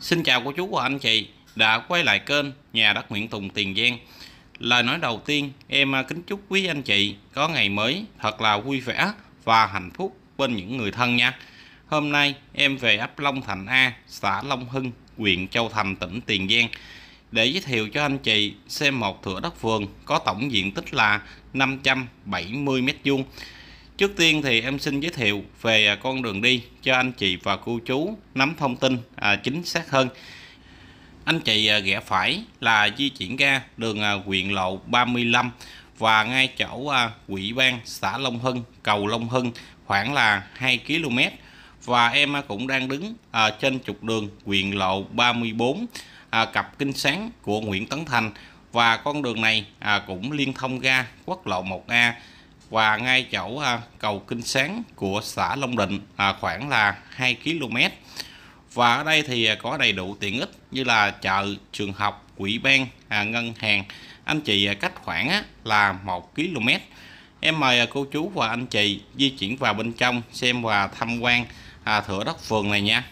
Xin chào cô chú và anh chị đã quay lại kênh Nhà đất Nguyễn Tùng Tiền Giang. Lời nói đầu tiên em à, kính chúc quý anh chị có ngày mới thật là vui vẻ và hạnh phúc bên những người thân nha. Hôm nay em về ấp Long Thành A, xã Long Hưng, huyện Châu Thành, tỉnh Tiền Giang để giới thiệu cho anh chị xem một thửa đất vườn có tổng diện tích là 570 m vuông Trước tiên thì em xin giới thiệu về à, con đường đi cho anh chị và cô chú nắm thông tin à, chính xác hơn. Anh chị rẽ à, phải là di chuyển ra đường à, huyện lộ 35 và ngay chỗ quỹ ban xã Long Hưng, cầu Long Hưng khoảng là 2 km và em cũng đang đứng à, trên trục đường huyện lộ 34 à, cặp kinh sáng của Nguyễn Tấn Thành và con đường này à, cũng liên thông ra quốc lộ 1A và ngay chỗ à, cầu Kinh Sáng của xã Long Định à, khoảng là 2 km. Và ở đây thì có đầy đủ tiện ích như là chợ, trường học, quỹ ban, à, ngân hàng. Anh chị cách khoảng là 1 km. Em mời cô chú và anh chị di chuyển vào bên trong xem và tham quan thửa đất phường này nha.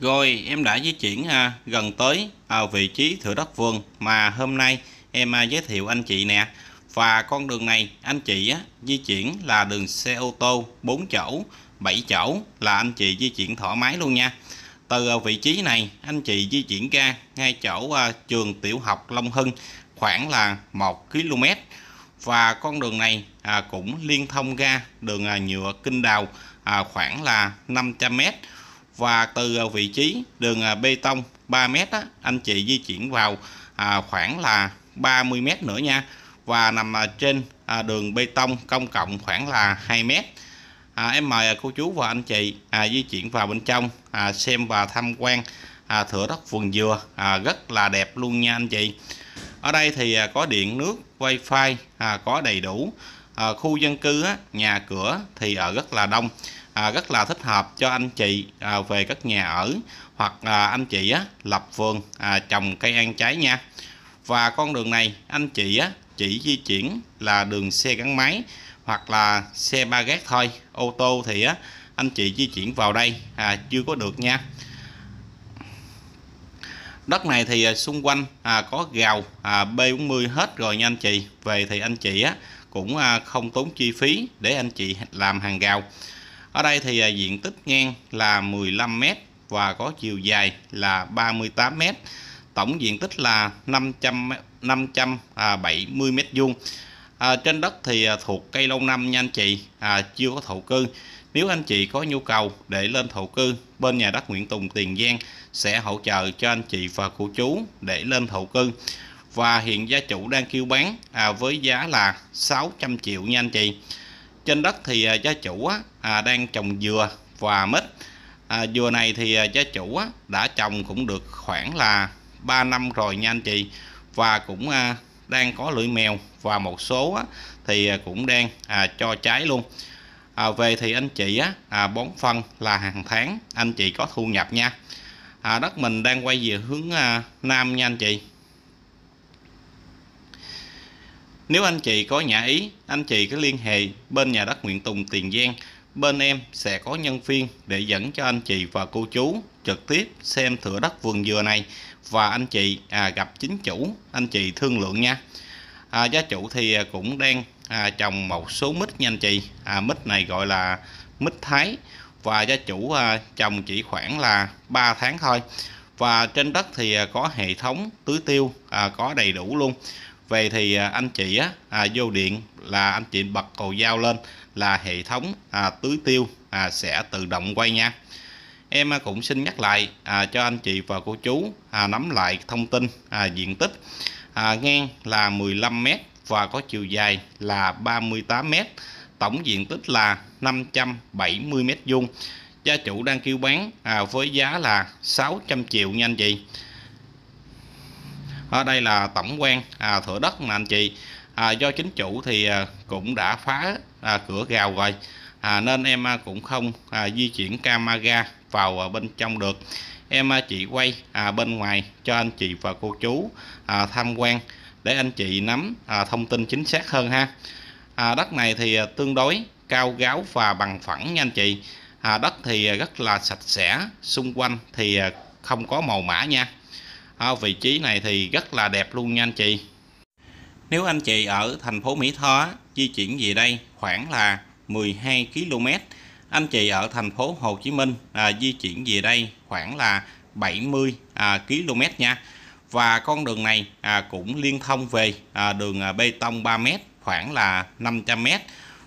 Rồi em đã di chuyển à, gần tới à, vị trí thửa đất vườn mà hôm nay em à, giới thiệu anh chị nè Và con đường này anh chị á, di chuyển là đường xe ô tô 4 chỗ 7 chỗ là anh chị di chuyển thoải mái luôn nha Từ à, vị trí này anh chị di chuyển ra ngay chỗ à, trường tiểu học Long Hưng khoảng là 1 km Và con đường này à, cũng liên thông ra đường à, nhựa Kinh Đào à, khoảng là 500 mét và từ à, vị trí đường à, bê tông 3 m á, anh chị di chuyển vào à, khoảng là 30 m nữa nha và nằm trên đường bê tông công cộng khoảng là 2 m à, em mời cô chú và anh chị à, di chuyển vào bên trong à, xem và tham quan à, thửa đất vườn dừa à, rất là đẹp luôn nha anh chị ở đây thì à, có điện nước wifi à, có đầy đủ à, khu dân cư á, nhà cửa thì ở rất là đông à, rất là thích hợp cho anh chị à, về các nhà ở hoặc à, anh chị á, lập vườn à, trồng cây ăn trái nha và con đường này anh chị á, chỉ di chuyển là đường xe gắn máy hoặc là xe ba gác thôi ô tô thì á, anh chị di chuyển vào đây à, chưa có được nha đất này thì à, xung quanh à, có gào à, B40 hết rồi nha anh chị về thì anh chị á, cũng à, không tốn chi phí để anh chị làm hàng gào ở đây thì à, diện tích ngang là 15m và có chiều dài là 38m. Tổng diện tích là 500 570 m2. À, trên đất thì à, thuộc cây lâu năm nha anh chị, à, chưa có thổ cư. Nếu anh chị có nhu cầu để lên thổ cư, bên nhà đất Nguyễn Tùng Tiền Giang sẽ hỗ trợ cho anh chị và cô chú để lên thổ cư. Và hiện gia chủ đang kêu bán à, với giá là 600 triệu nha anh chị. Trên đất thì à, gia chủ á, à, đang trồng dừa và mít à, dừa này thì à, gia chủ á, đã trồng cũng được khoảng là 3 năm rồi nha anh chị và cũng à, đang có lưỡi mèo và một số á, thì à, cũng đang à, cho trái luôn à, về thì anh chị á, à, bón phân là hàng tháng anh chị có thu nhập nha à, đất mình đang quay về hướng à, Nam nha anh chị nếu anh chị có nhà ý anh chị cứ liên hệ bên nhà đất Nguyễn Tùng Tiền Giang bên em sẽ có nhân viên để dẫn cho anh chị và cô chú trực tiếp xem thửa đất vườn dừa này và anh chị à, gặp chính chủ anh chị thương lượng nha à, gia chủ thì cũng đang à, trồng một số mít nha anh chị à, mít này gọi là mít thái và gia chủ à, trồng chỉ khoảng là 3 tháng thôi và trên đất thì à, có hệ thống tưới tiêu à, có đầy đủ luôn vậy thì à, anh chị á, à, vô điện là anh chị bật cầu dao lên là hệ thống à, tưới tiêu à, sẽ tự động quay nha em à, cũng xin nhắc lại à, cho anh chị và cô chú à, nắm lại thông tin à, diện tích à, ngang là 15m và có chiều dài là 38m tổng diện tích là 570 m 2 gia chủ đang kêu bán à, với giá là 600 triệu nha anh chị ở đây là tổng quan à, thửa đất mà anh chị à, do chính chủ thì à, cũng đã phá à, cửa gào rồi à, nên em à, cũng không à, di chuyển camera vào à, bên trong được em à, chỉ quay à, bên ngoài cho anh chị và cô chú à, tham quan để anh chị nắm à, thông tin chính xác hơn ha à, đất này thì à, tương đối cao gáo và bằng phẳng nha anh chị à, đất thì rất là sạch sẽ xung quanh thì à, không có màu mã nha ở vị trí này thì rất là đẹp luôn nha anh chị nếu anh chị ở thành phố Mỹ Tho di chuyển về đây khoảng là 12 km anh chị ở thành phố Hồ Chí Minh à, di chuyển về đây khoảng là 70 à, km nha và con đường này à, cũng liên thông về à, đường à, bê tông 3m khoảng là 500m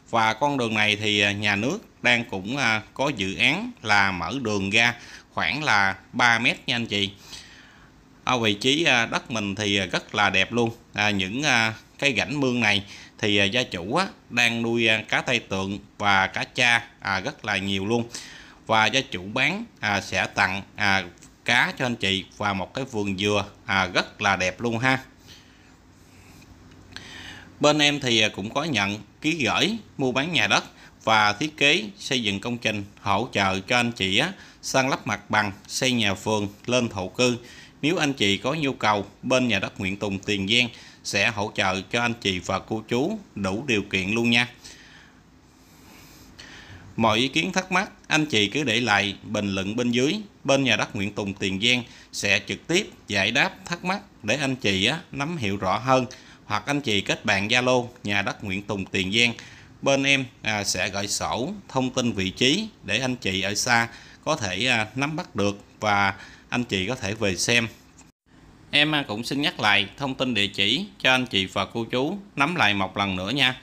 và con đường này thì à, nhà nước đang cũng à, có dự án là mở đường ra khoảng là 3m nha anh chị ở vị trí à, đất mình thì à, rất là đẹp luôn à, những à, cái rãnh mương này thì gia chủ á, đang nuôi cá tây tượng và cá cha à, rất là nhiều luôn và gia chủ bán à, sẽ tặng à, cá cho anh chị và một cái vườn dừa à, rất là đẹp luôn ha bên em thì cũng có nhận ký gửi mua bán nhà đất và thiết kế xây dựng công trình hỗ trợ cho anh chị á, sang lắp mặt bằng xây nhà phường lên thổ cư nếu anh chị có nhu cầu, bên nhà đất Nguyễn Tùng Tiền Giang sẽ hỗ trợ cho anh chị và cô chú đủ điều kiện luôn nha. Mọi ý kiến thắc mắc, anh chị cứ để lại bình luận bên dưới. Bên nhà đất Nguyễn Tùng Tiền Giang sẽ trực tiếp giải đáp thắc mắc để anh chị á, nắm hiểu rõ hơn. Hoặc anh chị kết bạn Zalo nhà đất Nguyễn Tùng Tiền Giang. Bên em à, sẽ gửi sổ thông tin vị trí để anh chị ở xa có thể à, nắm bắt được và anh chị có thể về xem em cũng xin nhắc lại thông tin địa chỉ cho anh chị và cô chú nắm lại một lần nữa nha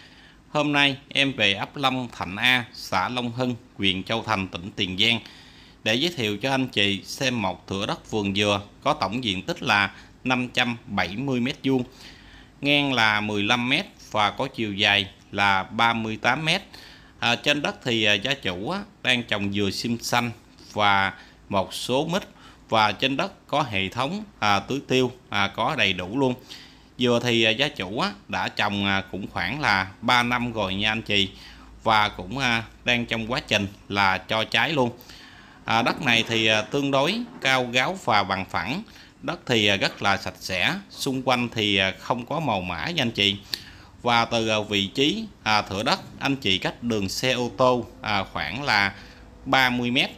hôm nay em về ấp Long Thạnh A xã Long Hưng huyện Châu Thành tỉnh Tiền Giang để giới thiệu cho anh chị xem một thửa đất vườn dừa có tổng diện tích là 570 m2 ngang là 15 m và có chiều dài là 38 m à, trên đất thì à, gia chủ đang trồng dừa sim xanh và một số mít và trên đất có hệ thống à, tưới tiêu à, có đầy đủ luôn vừa thì à, gia chủ á, đã trồng à, cũng khoảng là 3 năm rồi nha anh chị và cũng à, đang trong quá trình là cho trái luôn à, đất này thì à, tương đối cao gáo và bằng phẳng đất thì à, rất là sạch sẽ xung quanh thì à, không có màu mã nha anh chị và từ à, vị trí à, thửa đất anh chị cách đường xe ô tô à, khoảng là 30 mét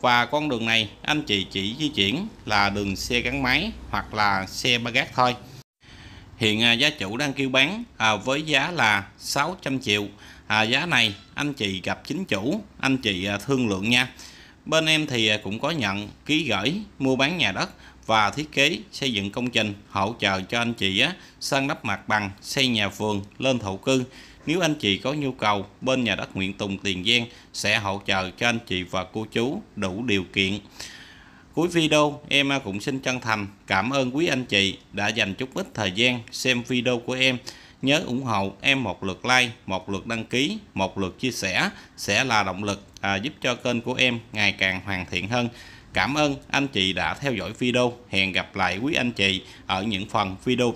và con đường này anh chị chỉ di chuyển là đường xe gắn máy hoặc là xe ba gác thôi hiện à, giá chủ đang kêu bán à, với giá là 600 triệu à, giá này anh chị gặp chính chủ anh chị thương lượng nha bên em thì cũng có nhận ký gửi mua bán nhà đất và thiết kế xây dựng công trình hỗ trợ cho anh chị á, san đắp mặt bằng xây nhà vườn lên thổ cư nếu anh chị có nhu cầu, bên nhà đất Nguyện Tùng Tiền Giang sẽ hỗ trợ cho anh chị và cô chú đủ điều kiện. Cuối video, em cũng xin chân thành cảm ơn quý anh chị đã dành chút ít thời gian xem video của em. Nhớ ủng hộ em một lượt like, một lượt đăng ký, một lượt chia sẻ sẽ là động lực à, giúp cho kênh của em ngày càng hoàn thiện hơn. Cảm ơn anh chị đã theo dõi video. Hẹn gặp lại quý anh chị ở những phần video